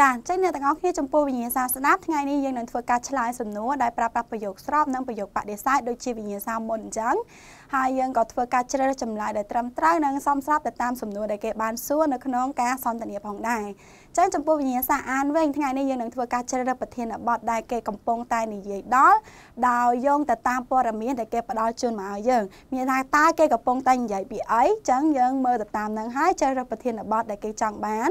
ចាអញ្ចឹងអ្នកទាំងអស់គ្នាចំពោះវិញ្ញាសាស្ដាប់ថ្ងៃនេះយើងនឹងធ្វើការឆ្លើយសំណួរដោយប្រើប្រាស់ប្រយោគស្រប និងប្រយោគបដិសេធដូចជាវិញ្ញាសាមុនអញ្ចឹងហើយយើងក៏ធ្វើការជ្រើសចម្លើយដែលត្រឹមត្រូវនិងសមស្របទៅតាមសំណួរដែលគេបានសួរនៅក្នុងការសន្ទនាផងដែរអញ្ចឹងចំពោះវិញ្ញាសាអានវិញថ្ងៃនេះយើងនឹងធ្វើការជ្រើសរើសប្រធានបទដែលគេកំពុងតែនិយាយដល់ដោយយោងទៅតាមព័ត៌មានដែលគេផ្ដល់ជូនមកឲ្យយើងមានថាតើគេកំពុងតែនិយាយពីអីអញ្ចឹងយើងមើលទៅតាមនឹងហើយជ្រើសរើសប្រធានបទដែលគេចង់បាន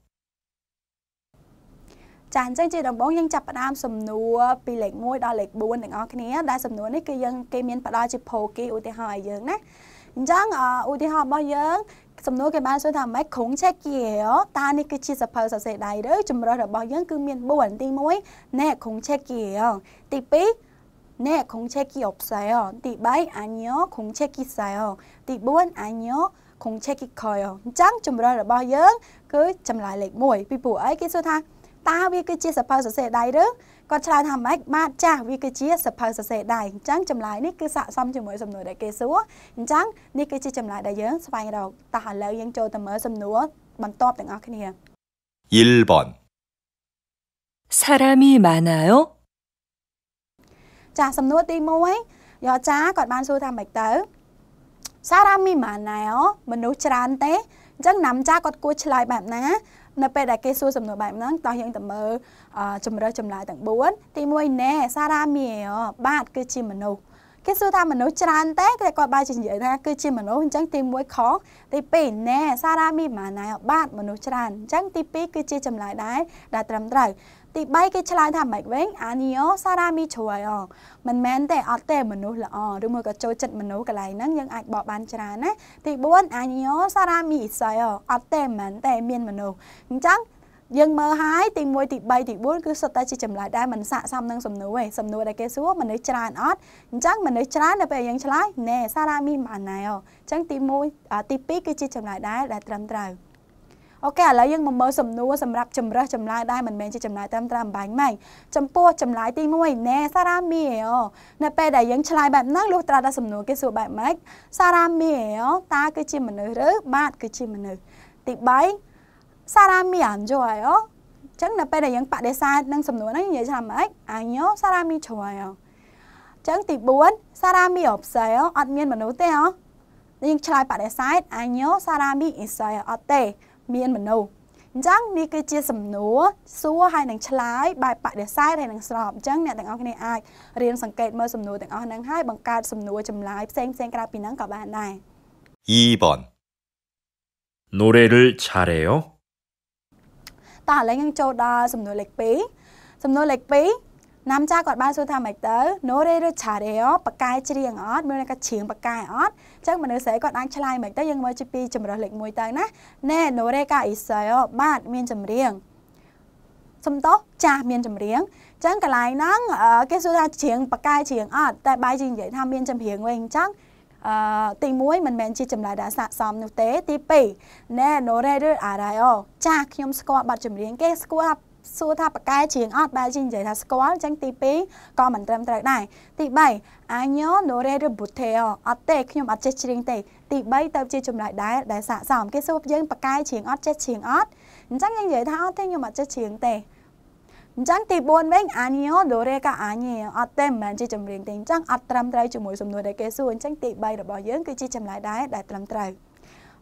ចាអញ្ចឹងជាដំបូងយើងចាប់ផ្ដើមសំណួរពីលេខ1ដល់លេខ4ទាំងអស់គ្នាដែលសំណួរនេះគឺយើងគេមានផ្ដល់ជា proxy ឧទាហរណ៍ឲ្យយើងណាអញ្ចឹងឧទាហរណ៍របស់យើងសំណួរគេបានសួរថាម៉េចគ្រងឆែកគៀវតើនេះគឺជាសភៅសរសេរដៃឬចម្រើសរបស់យើងគឺមាន4ទី1អ្នកគ្រងឆែកគៀវទី2អ្នកគ្រងឆែកគីអបសែទី3អញោគ្រងឆែកគីសែទី4អញោគ្រងឆែកគីខយអញ្ចឹងចម្រើសរបស់យើងគឺចម្លើយលេខ1ពីព្រោះអីគេសួរថាតើវាគឺជាសភៅសរសេរដៃឬគាត់ឆ្លើយថាម៉េចបាទចាស់វាគឺជាសភៅសរសេរដៃអញ្ចឹងចម្លើយនេះគឺស័ក្តិសមជាមួយសំណួរដែលគេសួរអញ្ចឹងនេះគឺជាចម្លើយដែលយើងស្វែងរកតោះឥឡូវយើងចូលទៅមើលសំណួរបន្ទាប់ទាំងអស់គ្នា1번사람이많아요ចាសំណួរទី1យោចាគាត់បានសួរថាម៉េចទៅសារ៉ាមីម៉ាណែលមនុស្សច្រើនទេអញ្ចឹងណាំចាគាត់គួរឆ្លើយបែបណានៅពេលដែលគេសួរសំណួរបែបហ្នឹងតោះយើងទៅមើលជំរើសចម្លើយទាំង4ទី1ណែសារ៉ាមីបាទគឺជាមនុស្សគេសួរថាមនុស្សច្រើនតែគេគាត់បើជានិយាយថាគឺជាមនុស្សអញ្ចឹងទី1ខុសទី2ណែសារ៉ាមីម៉ាណៃបាទមនុស្សច្រើនអញ្ចឹងទី2គឺជាចម្លើយដែរដែលត្រឹមត្រូវទី3គេឆ្លើយថាម៉េចវិញអានីអូសារ៉ាមីជ្រួយអងមិនមែនទេអត់ទេមនុស្សល្អឬមួយក៏ចូលចិត្តមនុស្សកន្លែងហ្នឹងយើងអាចបកបានច្រើនណាទី4អានីអូសារ៉ាមីអ៊ីសៃអអត់ទេមែនទេមានមនុស្សអញ្ចឹងយើងមើលហើយទី1ទី3ទី4គឺសុទ្ធតែជាចម្លើយដែលមិនស័ក្តិសមនឹងសំណួរឯងសំណួរដែលគេសួរមនុស្សច្រើនអត់អញ្ចឹងមនុស្សច្រើននៅពេលយើងឆ្លើយណែសារ៉ាមីម៉ាណៃអូអញ្ចឹងទី1ទី2គឺជាចម្លើយដែលត្រឹមត្រូវអូខេឥឡូវយើងមកមើលសំណួរសម្រាប់ជំរើសចម្លើយដែរមិនមែនជាចម្លើយតាមត្រាំបាញ់ម៉េចចំពោះចម្លើយទី1ណែសារ៉ាមីអូនៅ ពេលដែលយើងឆ្លើយបែបហ្នឹងលុះត្រាតែសំណួរគេសួរបែបម៉េចសារ៉ាមីអូតាគឺជាមនុស្សឬបាទគឺជាមនុស្សទី3សារ៉ាមីអានជូអាយោចឹងនៅពេលដែលយើងបដិសេធនឹងសំណួរហ្នឹងនិយាយថាម៉េចអញយោសារ៉ាមីជ្រួយអូចឹងទី4សារ៉ាមីអបសៃអូអត់មានមនុស្សទេអូយើងឆ្លើយបដិសេធអញយោសារ៉ាមីអ៊ីសៃអូអត់ទេមានមនុស្សអញ្ចឹងនេះគឺជាសំណួរសួរហើយនឹងឆ្លើយបែបបដិសេធហើយនឹងស្របអញ្ចឹងអ្នកទាំងអស់គ្នាអាចរៀនសង្កេតមើលសំណួរទាំងអស់ហ្នឹងហើយបង្កើតសំណួរចម្លើយផ្សេងផ្សេងក្រៅពីហ្នឹងក៏បានដែរ2번노래를잘해 요? តើឥឡូវយើងចូលដល់សំណួរលេខ2សំណួរលេខ2ណាំចាគាត់បានសួរថាម៉េចទៅ Nore Richardio បកកាយច្រៀងអត់មើលគាត់ច្រៀងបកកាយអត់អញ្ចឹងមនុស្សស្រីគាត់អាចឆ្លើយម៉េចទៅយើងមើលជិះពីចម្រើសលេខ1ទៅណាណែ Nore ka Isaio បាទមានចម្រៀងសំតោចាស់មានចម្រៀងអញ្ចឹងកន្លែងហ្នឹងគេសួរថាច្រៀងបកកាយច្រៀងអត់តែបាយជានិយាយថាមានចម្រៀងវិញអញ្ចឹងអឺទី1មិនមែនជាចម្លើយដែលស័ក្តិសមនោះទេទី2ណែ Nore Arayo ចាស់ខ្ញុំស្គាល់បទចម្រៀងគេស្គាល់សួរថាប៉ាកែច្រៀងអត់បើជានិយាយថាស្គាល់អញ្ចឹងទី2ក៏មិនត្រឹមត្រូវដែរទី3អាញ៉ូណូរ៉េឬប៊ូថេអូអត់ទេខ្ញុំអត់ចេះច្រៀងទេ ទី3ទៅជាចម្លើយដែរដែលស័ក្តិសមគេសួរយើងប៉ាកែច្រៀងអត់ចេះច្រៀងអត់អញ្ចឹងយើងនិយាយថាអត់ទេខ្ញុំអត់ចេះច្រៀងទេអញ្ចឹងទី4វិញអានីយ៉ូដូរេកាអានីអត់ទេមិនមែនជាចម្រៀងទេអញ្ចឹងអត់ត្រឹមត្រូវជាមួយ សំណួរដែលគេសួរអញ្ចឹងទី3របស់យើងគឺជាចម្លើយដែរដែលត្រឹមត្រូវ។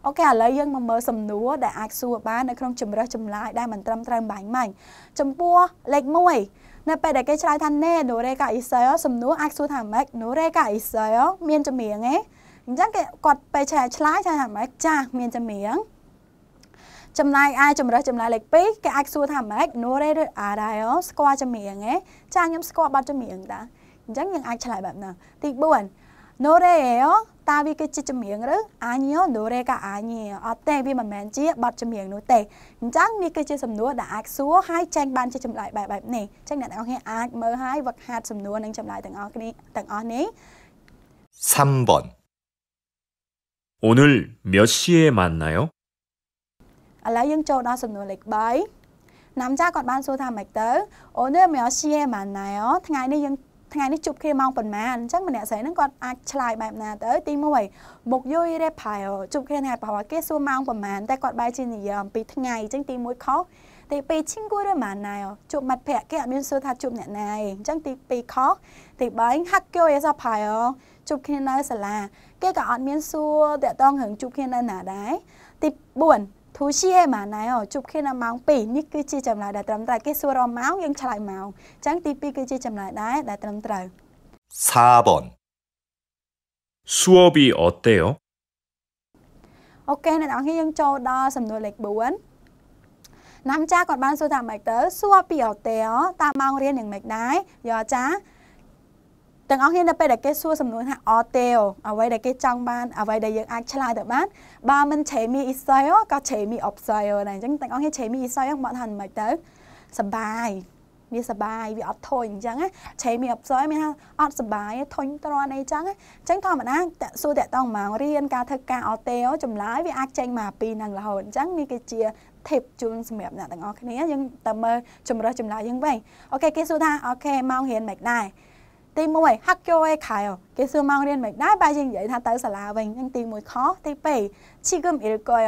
អូខេឥឡូវយើងមកមើលសំណួរដែលអាចសួរបាននៅក្នុងជំរើសចម្លើយដែលមិនត្រឹមត្រូវបាញ់មាញ់ចំពោះលេខ1នៅ ពេលដែលគេឆ្លើយថា ne noreka isel សំណួរអាចសួរថាម៉េច noreka isel មានចម្រៀងទេអញ្ចឹងគេគាត់ពេលឆ្លើយឆ្លើយថាម៉េចចាស់មានចម្រៀងចំណែកឯជំរើសចម្លើយលេខ2គេអាចសួរថាម៉េច nore arayo ស្គាល់ចម្រៀងទេចាស់ខ្ញុំស្គាល់បទចម្រៀងតាអញ្ចឹងយើងអាចឆ្លើយបែបហ្នឹងទី4노래예 요. 따위끝이점명을아니 요. 노래가아니에 요. 어 때? 비만만지បទចម្រៀងនោះទេអញ្ចឹងនេះគឺជាសំណួរដែលអាចសួរហើយចែងបានជាចម្លើយបែបបែបនេះអញ្ចឹងអ្នកទាំងអស់គ្នាអាចមើលហើយវឹកហាត់សំណួរនិងចម្លើយទាំងអស់គ្នាទាំងអស់នេះ3번오늘몇시에만나 요? ឥឡូវយើងចូលដល់សំណួរលេខ3ណាំចាគាត់បានសួរថាម៉េចទៅអូនមើលស៊ីម៉ាណៃថ្ងៃនេះយើងថ្ងៃនេះជប់គ្នាម៉ោងប៉ុន្មានអញ្ចឹងម្នាក់ស្រីហ្នឹងគាត់អាចឆ្លើយបែបណាទៅទី1មុខយុយរ៉េផៃជប់គ្នាថ្ងៃប្រហែលគេសួរម៉ោងប៉ុន្មានតែគាត់បែរជានិយាយអំពីថ្ងៃអញ្ចឹងទី1ខុសទី2ឈិងគួរឬម៉ាណៃជប់មាត់ភ័ក្រគេអត់មានសួរថាជប់អ្នកណាអញ្ចឹងទី2ខុសទី3ហាក់គយសផៃជប់គ្នានៅសាលាគេក៏អត់មានសួរតាក់ទងរឿងជប់គ្នានៅណាដែរទី4ធូស៊ីហេម៉ាណៃអូជប់គ្នាម៉ោង2នេះគឺជាចម្លើយដែលត្រឹមត្រូវគេសួររម៉ោងយើងឆ្លើយម៉ោងអញ្ចឹងទី2គឺជាចម្លើយដែរដែលត្រឹមត្រូវ4번수업이어때 요? អូខេអ្នកនរគ្នាយើងចូលដល់សំណួរលេខ4ណាំចាគាត់បានសួរថាម៉េចទៅសួរពីអូតេតាមម៉ោងរៀនយ៉ាងម៉េចដែរយោចាទាំងអស់គ្នានៅពេលដែលគេសួរសំណួរថាអទេអ្វីដែលគេចង់បានអ្វីដែលយើងអាចឆ្លើយទៅបានបើមិនឆេមីអ៊ីសៃអូក៏ឆេមីអបសៃអូដែរអញ្ចឹងទាំងអស់គ្នាឆេមីអ៊ីសៃអូមកថាមិនមកទៅសបាយវាសបាយវាអត់ធុញអញ្ចឹងណាឆេមីអបសយមានថាអត់សបាយធុញទ្រាន់អីអញ្ចឹងអញ្ចឹងធម្មតាសួរតាក់តងម៉ោងរៀនការធ្វើការអតេចម្លើយវាអាចចេញមកពីនឹងរហូតអញ្ចឹងនេះគឺជាធីបជូនសម្រាប់អ្នកទាំងអស់គ្នាយើងតើមើលជំរើសចម្លើយយើងវិញអូខេគេសួរថាអូខេម៉ោងរៀនមិនដែរទី1ហាក់យូអេខៃអូគេសួរមករៀនមិនដែរបែរជានិយាយថាទៅសាលាវិញអញ្ចឹងទី1ខុសទី2ឈីគឹមអ៊ីរកយ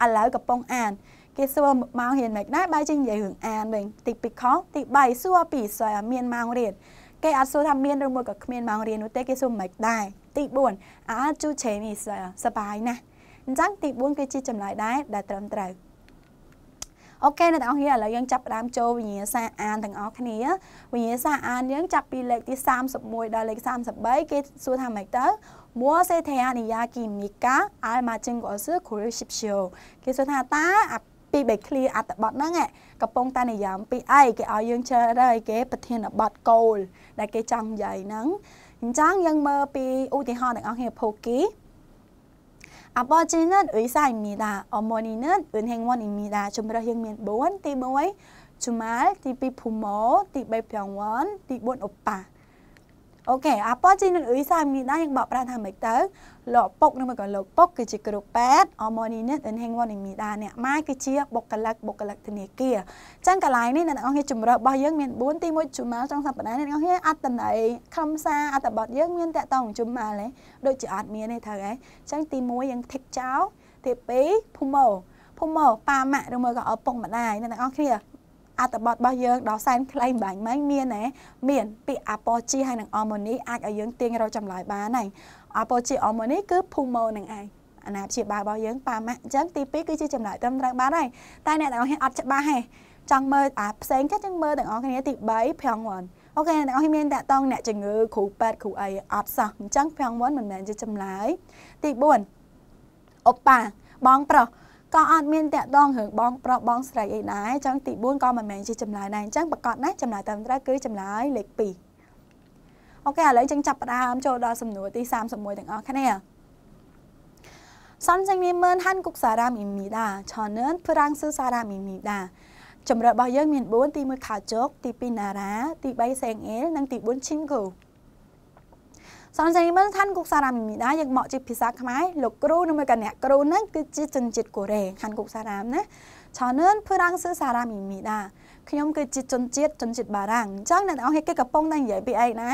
អូឥឡូវកំពុងអានគេសួរមករៀនមិនដែរបែរជានិយាយរឿងអានវិញទី2ខុសទី3សួរពីសួរមានមករៀនគេអាចសួរថាមានឬមួយក៏គ្មានមករៀននោះទេគេសួរមិនដែរទី4អាចជូឆេនីសសបាយណាស់អញ្ចឹងទី4គឺជាចម្លើយដែរដែលត្រឹមត្រូវអូខេអ្នកទាំងអស់គ្នាឥឡូវយើងចាប់ផ្ដើមចូលវិញ្ញាសាអានទាំងអស់គ្នាវិញ្ញាសាអានយើងចាប់ពីលេខទី31ដល់លេខ33គេសួរថាម៉េចទៅមួសេធានិយាគីមីកាអល់ម៉ាជិងកោសឺគូរីស៊ីបឈូគេសួរថាតាអាពីបេក្លីអត្តបទហ្នឹងកំពុងតែនិយាមពីអីគេឲ្យយើងជ្រើសរើសគេ ប្រធានបទគោលដែលគេចង់និយាយហ្នឹងអញ្ចឹងយើងមើលពីឧទាហរណ៍ទាំងអស់គ្នាភូគី아버지는의사입니 다. 어머니는은행원입니 다. 준비러형면 4, 띠 1, 주 말, 띠 2, 부 모, 띠 3, 병 원, 띠 4, 오 빠. អូខេអាប៉ោជីនឹងអ៊ីសាមីដែរយើងបកប្រែថាម៉េចទៅលោកពុកនឹងមកក៏លោកពុកគឺជាគ្រូពេទ្យអមនីនេះនិងហេងវ៉ានីមីដែរអ្នកម៉ែគឺជាបុគ្គលិកបុគ្គលិកធនាគារអញ្ចឹងកន្លែងនេះអ្នកនរគ្នាជំរឿរបស់យើងមាន4ទី1ជំម៉ាល់ចុងសប្តាហ៍អ្នកនរគ្នាអត្តន័យខំសាអត្តបទយើងមានតកតងជំម៉ាល់ទេដូចជាអត់មានទេត្រូវហើយអញ្ចឹងទី1យើងធីកចោលទី2ភូម៉ូភូម៉ូប៉ាម៉ាក់ឬមកក៏ឪពុកម្ដាយអ្នកនរគ្នាអត្តបទរបស់យើងដល់សែនក្លែងបាញ់ម៉ែងមានណាមានពាក្យ apogee ហើយនឹង harmony អាចឲ្យយើងទាញរកចម្លើយបានហើយ apogee harmony គឺ pulmo នឹងឯងអាណាព្យាបាលរបស់យើងប៉ាម៉ាក់អញ្ចឹងទី2គឺជាចំណាយត្រឹមត្រូវបានហើយតែអ្នកទាំងអស់គ្នាអត់ច្បាស់ហេចង់មើលអាផ្សេងទៀតយើងមើលទាំងអស់គ្នាទី3ប្រងវ៉ាន់អូខេអ្នកទាំងអស់គ្នាមានតាក់តងអ្នកជំងឺគ្រូប៉ែតគ្រូអីអត់សោះអញ្ចឹងប្រងវ៉ាន់មិនមែនជាចំណាយទី4អ៊ុបប៉ាបងប្រុសក៏អត់មានតាក់ដងរឿងបងប្រុសបងស្រីអីដែរអញ្ចឹងទី4ក៏មិនមែនជាចម្លើយដែរអញ្ចឹងប្រកាសណាស់ចម្លើយត្រឹមត្រូវគឺចម្លើយលេខ2អូខេឥឡូវយើងចាប់ផ្ដើមចូលដល់សំណួរទី31ទាំងអស់គ្នាសំសឹងមានមើលហាន់គុកសារ៉ាមីមីដាឆនឿនប្រាំងស៊ឺសារ៉ាមីមីដាជម្រើសរបស់យើងមាន4ទី1ខោជុកទី2ណារ៉ាទី3សេងអេលនិងទី4ឈីងគូសំសារីមិនឋានគុកសារ៉ាមីមីដាយើងមកជាភាសាខ្មែរលោកគ្រូនិងមួយកញ្ញាគ្រូហ្នឹងគឺជាជនជាតិកូរ៉េឋានគុកសារ៉ាមណាឆនឿនភឿរាំងសឺសារ៉ាមីមីដាខ្ញុំគឺជាជនជាតិជនជាតិបារាំងអញ្ចឹងអ្នកទាំងអស់គេកំពុងតែនិយាយពីអីណា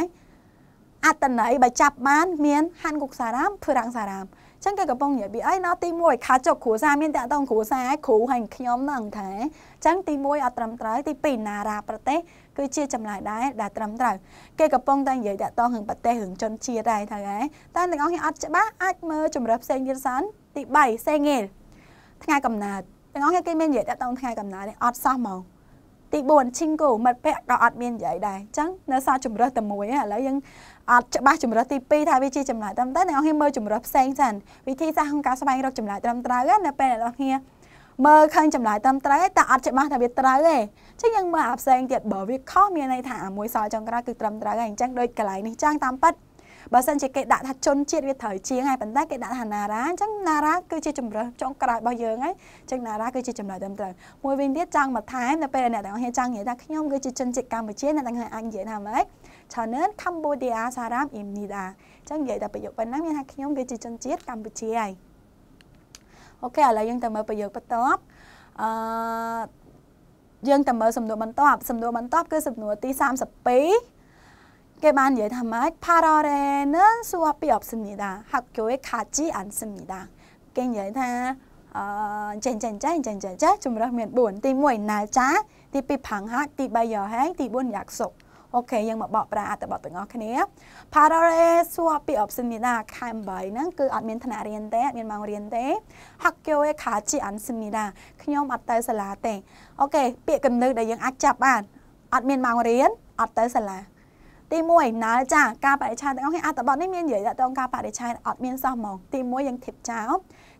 អត្តន័យបើចាប់បាន មានហានគុកសារ៉ាមភឿរាំងសារ៉ាមអញ្ចឹងគេកំពុងនិយាយពីអីនៅទី1ខាចុកគ្រួសារមានតាក់ទងគ្រួសារគ្រូហើយខ្ញុំហ្នឹងថែអញ្ចឹងទី1អត់ត្រឹមត្រូវទី2ណារាប្រទេសគឺជាចម្លើយដែរដែលត្រឹមត្រូវគេកំពុងតែនិយាយតាក់ទងរឿងប្រទេសរឿងជនជាតិដែរថាហ្នឹងតែទាំងអស់គ្នាអត់ច្បាស់អាចមើលជំរើសផ្សេងទៀតសិនទី3សេងងេលថ្ងៃកំណើតទាំងអស់គ្នាគេមាននិយាយតាក់ទងថ្ងៃកំណើតនេះអត់សោះហ្មងទី4ឈីងគូមិត្តភ័ក្តិក៏អត់មាននិយាយដែរអញ្ចឹងនៅសល់ជំរើសតែមួយឥឡូវយើងអត់ច្បាស់ជំរើសទី2ថាវាជាចម្លើយត្រឹមត្រូវអ្នកនរគ្នាមើលជំរើសផ្សេងសិនវិធីសាស្ត្រក្នុងការស្វែងរកចម្លើយត្រឹមត្រូវណាពេលអ្នកនរគ្នាមើលឃើញចម្លើយត្រឹមត្រូវតែអត់ច្បាស់ថាវាត្រូវទេអញ្ចឹងយើងមើលអាផ្សេងទៀតបើវាខុសមានន័យថាអាមួយសល់ចុងក្រោយគឺត្រឹមត្រូវហើយអញ្ចឹងដូចកន្លែងនេះចឹងតាមពិតបើសិនជាគេដាក់ថាជនជាតិវាត្រូវជាងហើយប៉ុន្តែគេដាក់ថាណារ៉ាអញ្ចឹងណារ៉ាគឺជាជំរើសចុងក្រោយរបស់យើងហើយអញ្ចឹងណារ៉ាគឺជាចម្លើយត្រឹមត្រូវមួយវិញទៀតចង់បន្ថែមនៅពេលអ្នកទាំងអស់គ្នាចង់និយាយថាខ្ញុំគឺជាជនជាតិកម្ពុជាអ្នកទាំងអស់អាចនិយាយថាម៉េចឆានឿនកម្ពុជាសារ៉ាមអ៊ីមនីដាអញ្ចឹងនិយាយតែប្រយោគប៉ុណ្ណឹងមានថាខ្ញុំគឺជាជនជាតិកម្ពុជាហើយអូខេឥឡូវយើងទៅមើលប្រយោគបន្ទាប់អឺយើងទៅមើលសំណួរបន្ទាប់សំណួរបន្ទាប់គឺសំណួរទី32គេបាននិយាយថាម៉េច parallel 는수업이없습니 다. 학교에가지않습니 다. គេនិយាយថាអឺចេញចេញចេញចេញចេញចេះជំរើសមាន4ទី1ណាល់ចាទី2ផាំងហាក់ទី3យ៉ហែងទី4យ៉ាក់សុកអូខេយើងមកបកប្រែអត្ថបទទាំងអស់គ្នា Parare សួរពី option មានណាខែ8ហ្នឹង គឺអត់មានថ្នាក់រៀនទេអត់មានម៉ោងរៀនទេ Hakkyo e kachi ansimida ខ្ញុំអត់ទៅសាលាទេអូខេពាក្យកំណឹះដែលយើងអាចចាប់បានអត់មានម៉ោងរៀនអត់ទៅសាលា ទី1ណាលចាការបរិឆេទទាំងអស់គ្នាអត្ថបទនេះមាននិយាយតងការបរិឆេទអត់មានសោះហ្មងទី1យើងធៀបចោល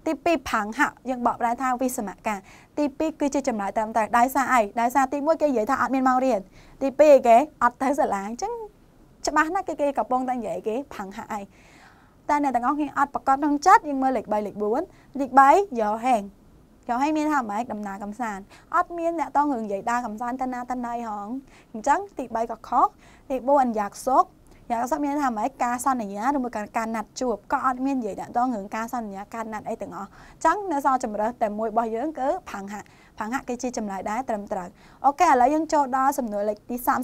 ទី2ផាំងហយើងបកប្រែថាវិសមការទី2គឺជាចម្លើយត្រឹមត្រូវដោយសារអីដោយសារទី1គេនិយាយថាអត់មានម៉ោងរៀនទី2គេអត់ទៅសាលាអញ្ចឹងច្បាស់ណាស់គេគេកំពុងតែនិយាយគេផាំងហាក់អីតែអ្នកទាំងអស់គ្នាអត់ប្រកាសក្នុងចិត្តយើងមើលលេខ3លេខ4លេខ3យកហេងយកហេងមានថាម៉េចដំណើរកំសាន្តអត់មាន អ្នកតងរឿងនិយាយដើរកំសាន្តទៅណាទៅណីហងអញ្ចឹងទី3ក៏ខុសលេខ4យ៉ាក់សុកយ៉ាងសពមានថាម៉េចការសន្យាឬមួយការណាត់ជួបក៏អត់មាននិយាយដាក់តងរឿងការសន្យាការណាត់អីទាំងអស់អញ្ចឹងនៅសល់ជំរើសតែមួយរបស់យើងគឺផាំងហាក់ផាំងហាក់គេជាចម្លើយដែរត្រឹមត្រូវអូខេឥឡូវយើងចូលដល់សំណួរលេខទី33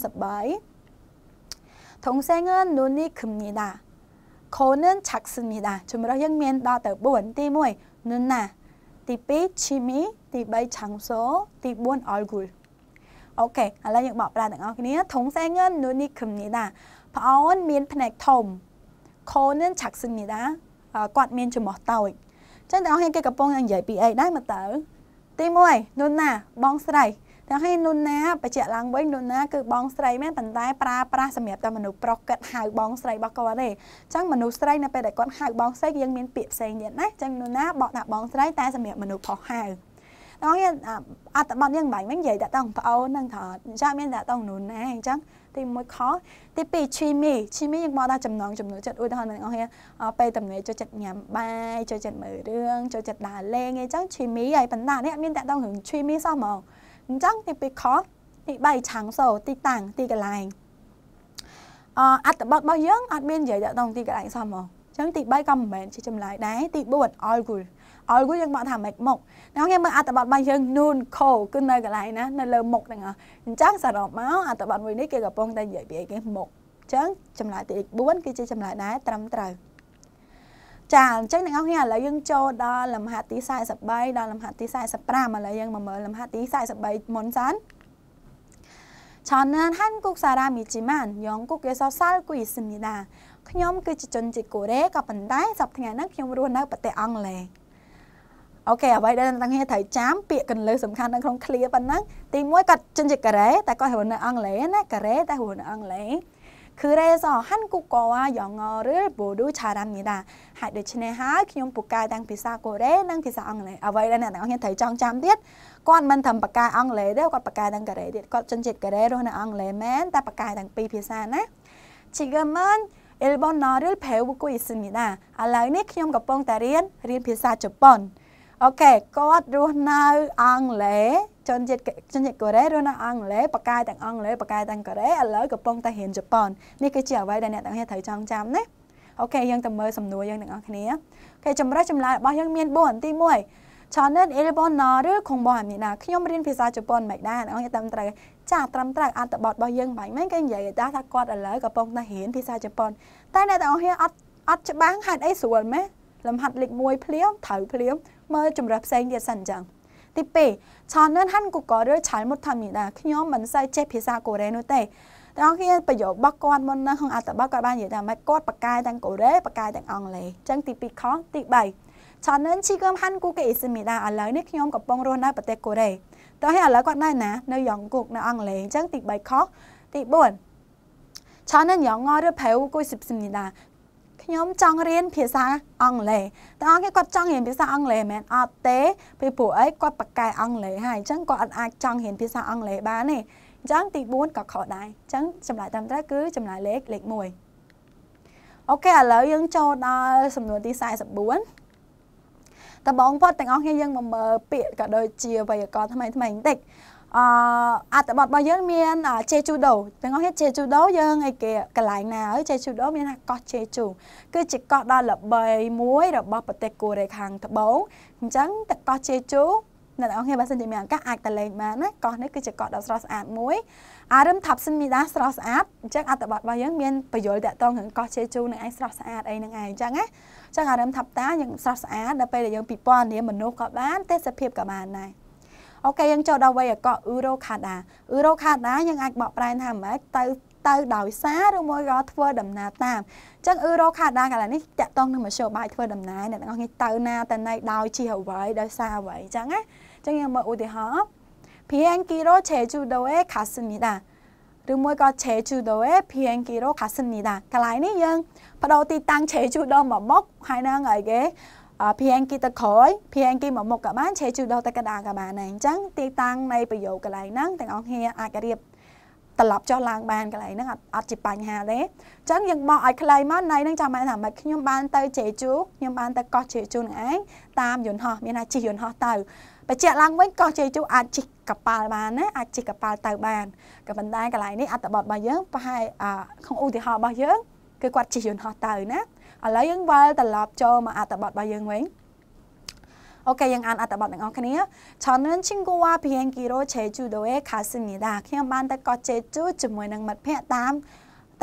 ធងសេងអឺនូនីគឹមនីដាខូនិនឆាក់សិននីដាជំរើសយើងមាន ដល់ទៅ4ទី1នុនណាទី2ឈីមីទី3ឆាំងសូ ទី4អល់គូលអូខេឥឡូវយើងបកប្រែទាំងអស់គ្នាធងសេងិននូនីគឹមនីដាប្អូនមានផ្នែកធំខូនឆាក់សិននីដាគាត់មានចំោះតូចចឹងទាំងអស់គ្នាគេកំពុងនិយាយពីអីដែរមើលតើទី1នុនណាបងស្រីទាំងឲ្យនុនណាបច្ចៈឡើងវិញនុនណាគឺបងស្រីមែនប៉ុន្តែប្រើប្រាស់សម្រាប់តែមនុស្សប្រុសគាត់ហៅបងស្រីរបស់គាត់ទេអញ្ចឹងមនុស្សស្រីនៅពេលដែលគាត់ហៅបងស្រីយើងមានពាក្យផ្សេងទៀតណាអញ្ចឹងនុនណាបកថាបងស្រីតែសម្រាប់មនុស្សប្រុសហៅដល់យើងអត្តបទយើងបាញ់វិញនិយាយតាតងប្អូននឹងថាអញ្ចឹងមានតាតងនុនណាអញ្ចឹងទី1ខុសទី2ឈីមីឈីមីយើងមកដល់ចំណងចំនួនចិត្តឧទាហរណ៍អ្នកនរពេលតំណេចូលចិត្តញ៉ាំបាយចូលចិត្តមើលរឿងចូលចិត្តដើរលេងអីចឹងឈីមីហើយបណ្ដាអ្នកមានតាក់ទងរឿងឈីមីសោះហ្មងអញ្ចឹងទី2ខុសទី3ឆាំងសូទីតាំងទីកន្លែងអអត្តបទរបស់យើងអត់មាននិយាយតាក់ទងទីកន្លែងសោះហ្មងអញ្ចឹងទី3ក៏មិនមែនជាចម្លើយដែរទី4 all good ឲ្យគាត់យើងមកថាម៉េចមកអ្នកខ្ញុំមើលអត្ថបទរបស់យើង noon co គឺនៅកន្លែងណានៅលើមុខទាំងអស់អញ្ចឹងសរុបមកអត្ថបទមួយនេះគេកំពុងតែនិយាយពីអីគេមុខអញ្ចឹងចម្លើយទី4គឺជាចម្លើយដែរត្រឹមត្រូវចាអញ្ចឹងអ្នកនរគ្នាឥឡូវយើងចូលដល់លំហាត់ទី43ដល់លំហាត់ទី45ឥឡូវយើងមកមើលលំហាត់ទី43មុនសិនឆនណានហាន់គុកសារ៉ាមីជីម៉ានយ៉ងគុកគេសសាល់គីសមីដាខ្ញុំគឺជាជនជាតិកូរ៉េក៏ប៉ុន្តែសប្តាហ៍ថ្ងៃហ្នឹងខ្ញុំរស់នៅប្រទេសអង់គ្លេសអូខេអ្វីដែលទាំងគ្នាត្រូវចាំពាក្យកន្លឹះសំខាន់នៅក្នុង clear ប៉ុណ្ណឹងទី1គាត់ចិនជាការ៉េតែគាត់ហៅនៅអង់គ្លេសណាការ៉េតែហៅនៅអង់គ្លេសគឺរេសអហាន់គុកកោអាយ៉ងរឺបូឌូឆារ៉ាមីដាហើយដូច្នេះហើយខ្ញុំពូកែទាំងភាសាកូរ៉េនិងភាសាអង់គ្លេសអ្វីដែលអ្នកទាំងអស់គ្នាត្រូវចងចាំទៀតគាត់មិនត្រឹមបកែអង់គ្លេសទេគាត់បកែទាំងការ៉េទៀតគាត់ចិនជាតិការ៉េរស់នៅអង់គ្លេសមែនតែបកែទាំងពីរភាសាណាជីហ្គមនអ៊ីលបនរឺភេវគុយស៊ីមីដាឥឡូវនេះខ្ញុំកំពុងតែរៀនរៀនភាសាជប៉ុនអូខេគាត់រស់នៅអង់គ្លេសជនជាតិជនជាតិកូរ៉េរស់នៅអង់គ្លេសបកាយទាំងអង់គ្លេសបកាយទាំងកូរ៉េឥឡូវកំពុងតែរៀនជប៉ុននេះគឺជាអ្វីដែលអ្នកទាំងគ្នាត្រូវចងចាំណាអូខេយើងទៅមើលសំណួរយើងទាំងអស់គ្នាអូខេចម្រើសចម្លើយរបស់យើងមាន4ទី1 Channel Elbon ឬខងបោះអាមីណាខ្ញុំរៀនភាសាជប៉ុនមិនដែរអ្នកខ្ញុំតាមត្រូវចាត្រឹមត្រូវអត្ថបទរបស់យើងមិនមែនគេនិយាយថាគាត់ឥឡូវកំពុងតែរៀនភាសាជប៉ុនតែអ្នកទាំងអស់គ្នាអត់អត់ច្បាស់ហេតុអីស្រួលមែនលំហាត់លេខ1ភ្លាមត្រូវភ្លាមមើលជំរើសផ្សេងទៀតសិនអញ្ចឹងទី2ឆននហាន់កូកឬឆាលមុតធម្មតាខ្ញុំមិនសូវចេះភាសាកូរ៉េនោះទេទាំងគ្នាប្រយោគរបស់គាត់មុននៅក្នុងអត្ថបទគាត់បាននិយាយថាម៉េចគាត់បកកាយទាំងកូរ៉េបកកាយទាំងអង់គ្លេសអញ្ចឹងទី2ខទី3ឆននជីកឹមហាន់គូកេអ៊ីសមីដាឥឡូវនេះខ្ញុំកំពុងរស់នៅប្រទេសកូរ៉េតោះហើយឥឡូវគាត់នៅណា នៅយ៉ងគុកនៅអង់គ្លេសអញ្ចឹងទី3ខទី4ឆាននយ៉ងងរឺផៅគួយសិបសិមនីដាខ្ញុំចង់រៀនភាសាអង់គ្លេសតើអង្គគេគាត់ចង់រៀនភាសាអង់គ្លេសមែនអត់ទេពីព្រោះអីគាត់បកកែអង់គ្លេសហើយអញ្ចឹងគាត់អត់អាចចង់រៀនភាសាអង់គ្លេសបានទេអញ្ចឹងទី4ក៏ខុសដែរអញ្ចឹងចម្លើយត្រឹមត្រូវគឺចម្លើយលេខលេខ1អូខេឥឡូវយើងចូលដល់សំណួរទី44តើបងប្អូនទាំងអស់គ្នាយើងមកមើលពាក្យក៏ដូចជាវេយ្យាករណ៍ថ្មីថ្មីបន្តិចអអត្តបទរបស់យើងមានជេជូដូទាំងអស់គ្នាជេជូដូយើងឯគេកន្លែងណាហើយជេជូដូមានថាកោះជេជូគឺជាកោះដ៏ល្បីមួយរបស់ប្រទេសកូរ៉េខាងត្បូងអញ្ចឹងទឹកកោះជេជូអ្នកនរគ្នាបើសិនជាមានឱកាសអាចទៅលេងបានណាកោះនេះគឺជាកោះដ៏ស្រស់ស្អាតមួយអារឹមថាប់សិនមីដាស្រស់ស្អាតអញ្ចឹងអត្តបទរបស់យើងមានប្រយោលតាក់ទងនឹងកោះជេជូនឹងឯងស្រស់ស្អាតអីនឹងឯងអញ្ចឹងណាអញ្ចឹងអារឹមថាប់តាយើងស្រស់ស្អាតដល់ពេលដែលយើងពិពណ៌នាមនុស្សក៏បានទេសភាពក៏បានដែរអូខេយើងចូលដល់វ័យអកអ៊ឺរ៉ូកាណាអ៊ឺរ៉ូកាណាយើងអាចបកប្រែថាម៉េចទៅទៅដោយសារឬមួយក៏ធ្វើដំណើរតាមអញ្ចឹងអ៊ឺរ៉ូកាណាកាលនេះតាក់ទងនឹងមធ្យោបាយធ្វើដំណើរអ្នកទាំងអស់គ្នាទៅណាទៅណីដោយជិះអ្វីដោយសារអ្វីអញ្ចឹងណាអញ្ចឹងយើងមើលឧទាហរណ៍비행기로제주도에갔습니다ឬមួយក៏ឆេជូដូឯភៀងគីរ៉ូខាសិននីដាកន្លែងនេះយើងបដូរទីតាំងឆេជូដូមកមកហើយនឹងអីគេភាងគីទៅក្រោយភាងគីមកមុខក៏បានឆេជូដោទៅកណ្ដាលក៏បានដែរអញ្ចឹងទីតាំងនៃប្រយោគកន្លែងហ្នឹងទាំងអស់គ្នាអាចរៀបត្រឡប់ចុះឡើងបានកន្លែងហ្នឹងអត់ជាបញ្ហាទេអញ្ចឹងយើងបោះឲ្យខ្លីមកនៃហ្នឹងចាំមែនថាមិនខ្ញុំបានទៅជេជូខ្ញុំបានទៅកោះជេជូនឹងឯងតាមយន្តហោះមានថាជិះយន្តហោះទៅបច្ចៈឡើងវិញកោះជេជូអាចជិះកប៉ាល់បានណាអាចជិះកប៉ាល់ទៅបានក៏ប៉ុន្តែកន្លែងនេះអត្តបទរបស់យើងប្រហែលក្នុងឧទាហរណ៍របស់យើងគឺគាត់ជិះយន្តហោះទៅណាឥឡូវយើងវិលត្រឡប់ចូលមកអត្ថបទរបស់យើងវិញអូខេយើងអានអត្ថបទទាំងអស់គ្នាឆននឈិងគូវ៉ាភៀងគីរ៉ូឆេជូដូអេខាស៊ីនីដាខ្ញុំបានទៅកោះជេជូជាមួយនឹងមិត្តភ័ក្តិតាម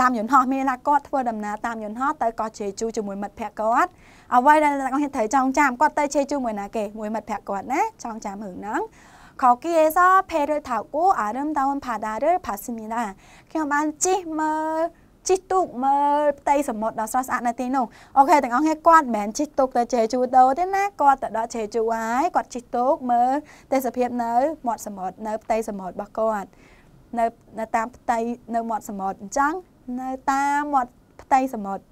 តាមយន្តហោះមានថាគាត់ធ្វើដំណើរតាមយន្តហោះទៅកោះជេជូជាមួយមិត្តភ័ក្តិគាត់អ្វីដែលអ្នកខ្ញុំត្រូវចងចាំគាត់ទៅជេជូមួយណាគេមួយមិត្តភ័ក្តិគាត់ណាចងចាំរឿងហ្នឹងខកគីអេសភេរថៅគូអារឹមតោនផាដារផាស៊ីនីដាខ្ញុំបានជិះមើលជិះទូកមើលផ្ទៃសមុទ្រដ៏ស្រស់ស្អាតនៅទីនោះអូខេទាំងអស់គ្នាគាត់មិនមែនជិះទូកទៅជេជូដូទេណាគាត់ទៅដល់ជេជូហើយគាត់ជិះទូកមើលទេសភាពនៅមាត់សមុទ្រនៅផ្ទៃសមុទ្ររបស់គាត់នៅនៅតាមផ្ទៃនៅមាត់សមុទ្រអញ្ចឹងនៅតាមមាត់ផ្ទៃសមុទ្រ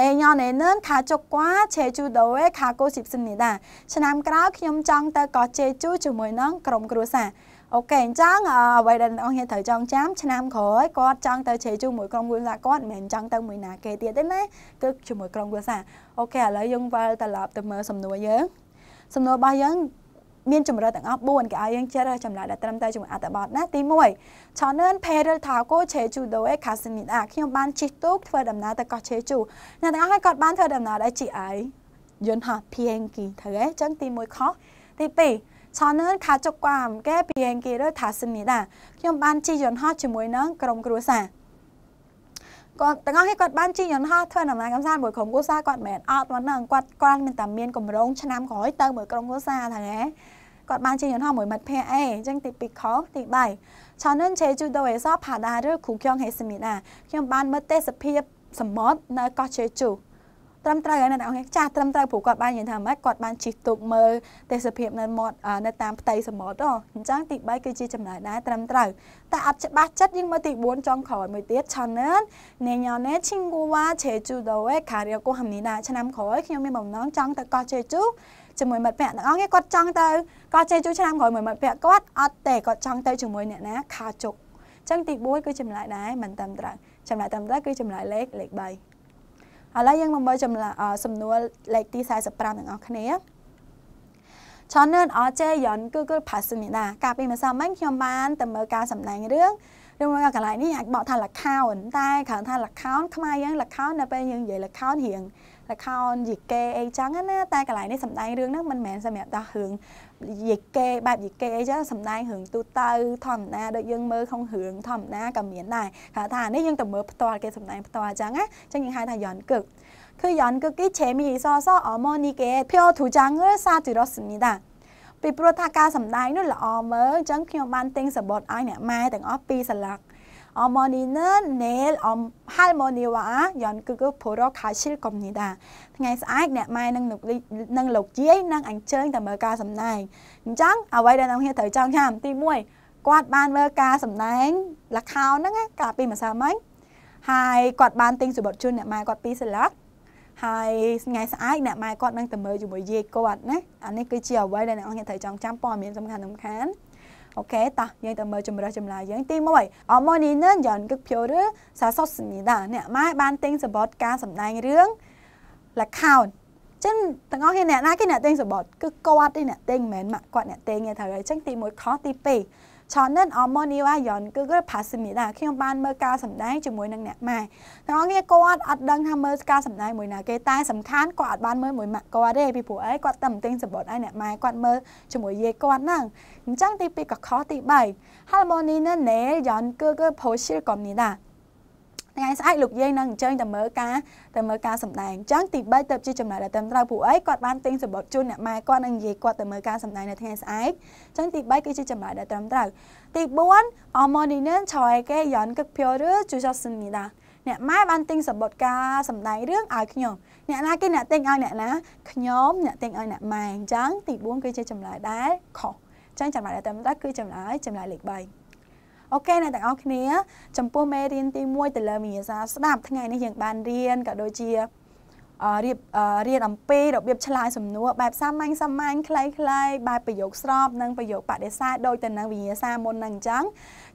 ណេញណេនឹងខាចុកគួឆេជូដូឯខាកូស៊ីបសិននេះដែរឆ្នាំក្រោយខ្ញុំចង់ទៅកោះជេជូជាមួយនឹងក្រុមគ្រួសារអូខេអញ្ចឹងអ្វីដែលអ្នកនរត្រូវចងចាំ ឆ្នាំក្រោយគាត់ចង់ទៅជ្រែកជាមួយក្រុមគ្រួសារគាត់មិនមែនចង់ទៅមួយណាគេទៀតទេណាគឺជាមួយក្រុមគ្រួសារអូខេឥឡូវយើងវិលត្រឡប់ទៅមើលសំណួរយើង សំណួររបស់យើងមានជំរើសទាំងអស់4គេឲ្យយើងជ្រើសចម្លើយដែលត្រឹមត្រូវជាមួយអត្ថបទណាទី1ឆនឿនភេរិលថាគោឆេជូដូអេខាសមីតាខ្ញុំបានជិះទូកធ្វើដំណើរទៅកោះឆេជូអ្នកទាំងអស់ឲ្យគាត់បានធ្វើដំណើរដែរជិះអីយន្តហោះភីអេងគីត្រូវទេអញ្ចឹងទី1ខុសទី2저는가족과함께비행기를탔습니 다. ខ្ញុំបានជិះយន្តហោះជាមួយនឹងក្រុមគ្រួសារគាត់ទាំងអស់គ្នាគាត់បានជិះយន្តហោះធ្វើដំណើរកម្សាន្តមួយក្រុមគ្រួសារគាត់មិនអត់ប៉ុណ្ណឹងគាត់គាត់មានតែមានកម្រងឆ្នាំក្រោយទៅមួយក្រុមគ្រួសារថាហ៎គាត់បានជិះយន្តហោះមួយមិត្តភ័ក្តិអីអញ្ចឹងទី2ខទី3ឆននជេជូដូអេសផាដាឬគូគយងហេសមីណាខ្ញុំបានមើលទេសភាពសមុទ្រនៅកោះជេជូត្រឹមត្រូវហើយអ្នកនរអចាស់ត្រឹមត្រូវព្រោះគាត់បាននិយាយថាម៉េចគាត់បានជិះទូកមើលទេសភាពនៅមាត់នៅតាមផ្ទៃសមុទ្រអញ្ចឹងទី3គឺជាចំណាយដែរត្រឹមត្រូវតែអត់ច្បាស់ចិត្តយើងមើលទី4ចុងក្រោយមួយទៀត Channel Nenyone Chinguwa Jeju Doe Karyoku Hamnida ឆ្នាំក្រោយខ្ញុំមានបំណងចង់ទៅកោះ Jeju ជាមួយមិត្តភក្តិទាំងអស់គ្នាគាត់ចង់ទៅកោះ Jeju ឆ្នាំក្រោយមួយមិត្តភក្តិគាត់អត់ទេគាត់ចង់ទៅជាមួយអ្នកណាខាជុកអញ្ចឹងទី4គឺចំណាយដែរមិនត្រឹមត្រូវចំណាយត្រឹមត្រូវគឺចំណាយលេខលេខ3ឥឡូវយើងមកមើលចម្លើយសំណួរលេខទី45ទាំងអស់គ្នាឆននអជេយ៉នគឺគឺផាសនីណាកាលពីម្សិលមិញខ្ញុំបានទៅមើលការសម្ដែងរឿងរឿងមួយកន្លែងនេះអាចបកថាលខោនតែគ្រាន់ថាលខោនខ្មែរយើងលខោននៅពេលយើងនិយាយលខោនរៀងល្ខោនយីកេអីចឹងណាតែកន្លែងនេះសំដែងរឿងហ្នឹងមិនមែនសម្រាប់តែរឿងយីកេបែបយីកេអីចឹងសំដែងរឿងទូទៅធម្មតាដូចយើងមើលក្នុងរឿងធម្មតាក៏មានដែរគាត់ថានេះយើងទៅមើលផ្ទាល់គេសំដែងផ្ទាល់ចឹងណាចឹងយើងហៅថាយ៉នគឹកគឺយ៉នគឹកគេឆេមីសសអមនីកេភោធូចាំងសាទិរស្មីដាពីព្រោះថាការសំដែងនោះល្អមើលអញ្ចឹងខ្ញុំបានទិញសបុតឲ្យអ្នកម៉ែទាំងអស់ពីរសន្លឹក어머니는내일 엄, 할머니와연극을보러가실겁니 다. ថ្ងៃស្អែកអ្នកម៉ែនឹងនឹងលោកយាយនឹងអញ្ជើញទៅមើលការសម្ដែងអញ្ចឹងអ្វីដែលនៅគ្នាត្រូវចង់ចាំទី1គាត់បានមើលការសម្ដែងលខោនហ្នឹងកាលពីម្សិលមិញហើយគាត់បានទិញសំបុត្រជូនអ្នកម៉ែគាត់ពីរស្លឹកហើយថ្ងៃស្អែកអ្នកម៉ែគាត់នឹងទៅមើលជាមួយយាយគាត់ណាអានេះគឺជាអ្វីដែលអ្នកអង្គត្រូវចង់ចាំព័ត៌មានសំខាន់សំខាន់អូខេតោះយើងទៅមើលជំរើសចម្លើយយើងទី1អមនីនិនយ៉នគឹកភឿរសាសុសនីដាអ្នកម៉ែបានទិញសបតការសម្ដែងរឿងលខោនចឹងទាំងអស់គ្នាអ្នកណាគេអ្នកទិញសបតគឺគាត់ទេអ្នកទិញមិនមែនម៉ាក់គាត់អ្នកទិញទេត្រូវហើយចឹងទី1ខុសទី2저는어머니와연극을봤습니 다. ខ្ញុំបានមើលការសម្ដែងជាមួយនឹងអ្នកម៉ែទាំងអស់គ្នាគាត់អត់ដឹងថាមើលការសម្ដែងមួយណាគេតែសំខាន់គាត់អត់បានមើលមួយម៉ាក់គាត់ទេពីព្រោះអីគាត់តែមិនទិញសម្បត្តិឲ្យអ្នកម៉ែគាត់មើលជាមួយយាយគាត់ហ្នឹងអញ្ចឹងទី2កខទី3할머니는내일연극을보실겁니 다. ថ្ងៃស្អែកលោកយាយនឹងអញ្ជើញទៅមើលការទៅមើលការសម្ដែងអញ្ចឹងទី3ទៅជាចំណាយដែលត្រឹមត្រូវពួកអីគាត់បានទិញសម្បត្តិជូនអ្នកម៉ែគាត់និងយាយគាត់ទៅមើលការសម្ដែងនៅថ្ងៃស្អែកអញ្ចឹងទី3គឺជាចំណាយដែលត្រឹមត្រូវទី4អមនីនឆយគេយ៉នកឹកភឿឬជូសសមីដាអ្នកម៉ែបានទិញសម្បត្តិការសម្ដែងរឿងឲ្យខ្ញុំអ្នកណាគេអ្នកទិញឲ្យអ្នកណាខ្ញុំអ្នកទិញឲ្យអ្នកម៉ែអញ្ចឹងទី4គឺជាចំណាយដែលខុសអញ្ចឹងចំណាយដែលត្រឹមត្រូវគឺចំណាយចំណាយលេខ3អូខេអ្នកទាំងអស់គ្នា ចំពោះមេរៀនទី1ទៅលើវិញ្ញាសាស្ដាប់ថ្ងៃនេះយើងបានរៀនក៏ដូចជារៀបរៀនអំពីរបៀបឆ្លើយសំណួរបែបសាមញ្ញសាមញ្ញខ្លីៗបែបប្រយោគស្របនិងប្រយោគបដិសេធដូចទៅនឹងវិញ្ញាសាមុននឹងអញ្ចឹង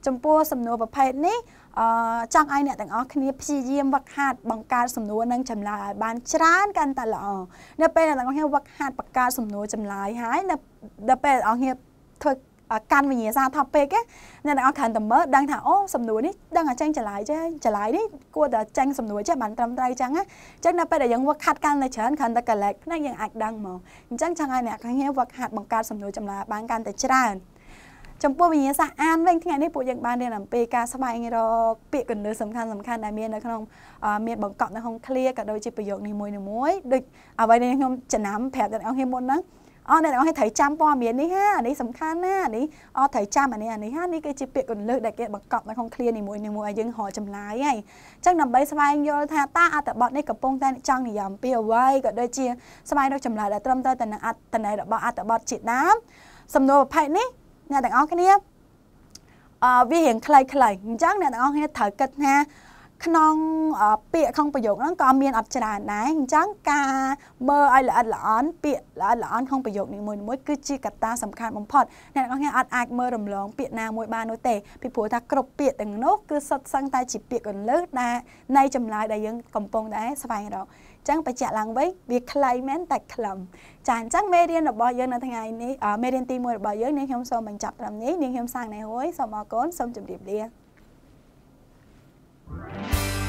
ចំពោះសំណួរប្រភេទនេះអឺចង់ឲ្យអ្នកទាំងអស់គ្នាព្យាយាមវឹកហាត់បង្កើតសំណួរនិងចម្លើយឲ្យបានច្រើន កាន់តែល្អនៅពេលអ្នកទាំងអស់គ្នាវឹកហាត់បង្កើតសំណួរចម្លើយហើយនៅពេលអ្នកទាំងអស់គ្នាធ្វើកាន់វិញ្ញាសាថប់ពេកណាអ្នកទាំងអស់គ្រាន់តែមើលដឹងថាអូសំណួរនេះដឹងតែចាញ់ចលាយចេះចលាយនេះគួរតែចាញ់សំណួរចេះបានត្រឹមត្រូវចឹងណាអញ្ចឹងនៅពេលដែលយើងវឹកហាត់កាន់តែច្រើនគ្រាន់តែ collect ផ្នែកយើងអាចដឹងមកអញ្ចឹងចង់ឲ្យអ្នកខាងនេះវឹកហាត់បង្កើតសំណួរចម្លើយបានកាន់តែច្រើនចំពោះវិញ្ញាសាអានវិញថ្ងៃនេះពួកយើងបានរៀនអំពីការស្វែងរកពាក្យកណ្ដឹងសំខាន់សំខាន់ដែលមាននៅក្នុងមានបង្កប់នៅក្នុង clear ក៏ដូចជាប្រយោគនេះមួយនេះមួយដូចអ្វីដែលខ្ញុំចំណាំប្រាប់ដល់អ្នកខ្ញុំមុនហ្នឹងអស់អ្នកទាំងអស់ឲ្យត្រូវចាំព័ត៌មាននេះហានេះសំខាន់ណានេះអស់ត្រូវចាំអានេះអានេះហានេះគឺជាពាក្យកੁੰលើដែលគេបង្កប់នៅក្នុងឃ្លានីមួយនីមួយឲ្យយើងរកចម្លើយហើយអញ្ចឹងដើម្បីស្វែងយល់ថាតើអត្ថបទនេះកំពុងតែ ចង់និយាយអំពីអ្វីក៏ដូចជា ស្វែងរកចម្លើយដែលត្រឹមត្រូវទៅនឹងអត្ថន័យរបស់អត្ថបទជាដើមសំណួរប្រភេទនេះអ្នកទាំងអស់គ្នាអឺវារៀងខ្លីៗអញ្ចឹងអ្នកទាំងអស់គ្នាត្រូវគិតថាក្នុងពាក្យក្នុងប្រយោគហ្នឹងក៏មានអត់ច្រើនដែរអញ្ចឹងការមើលឲ្យល្អិតល្អន់ពាក្យល្អិតល្អន់ក្នុងប្រយោគនីមួយៗគឺជាកត្តាសំខាន់បំផុតអ្នកនរគ្នាអាចអាចមើលរំលង ពាក្យណាមួយបាននោះទេពីព្រោះថាគ្រប់ពាក្យទាំងនោះគឺសុទ្ធសឹងតែជាពាក្យកន្លឹះដែលនៃចម្លើយដែលយើងកំពុងតែស្វែងរកចឹងបញ្ជាក់ឡើងវិញវាខ្លីមែនតែខ្លឹមចាអញ្ចឹងមេរៀនរបស់យើងនៅថ្ងៃនេះមេរៀនទី1របស់យើងនាងខ្ញុំសូមបញ្ចប់ត្រឹមនេះនាងខ្ញុំសាងណៃហួយសូមអរគុណសូមជម្រាបលា Right.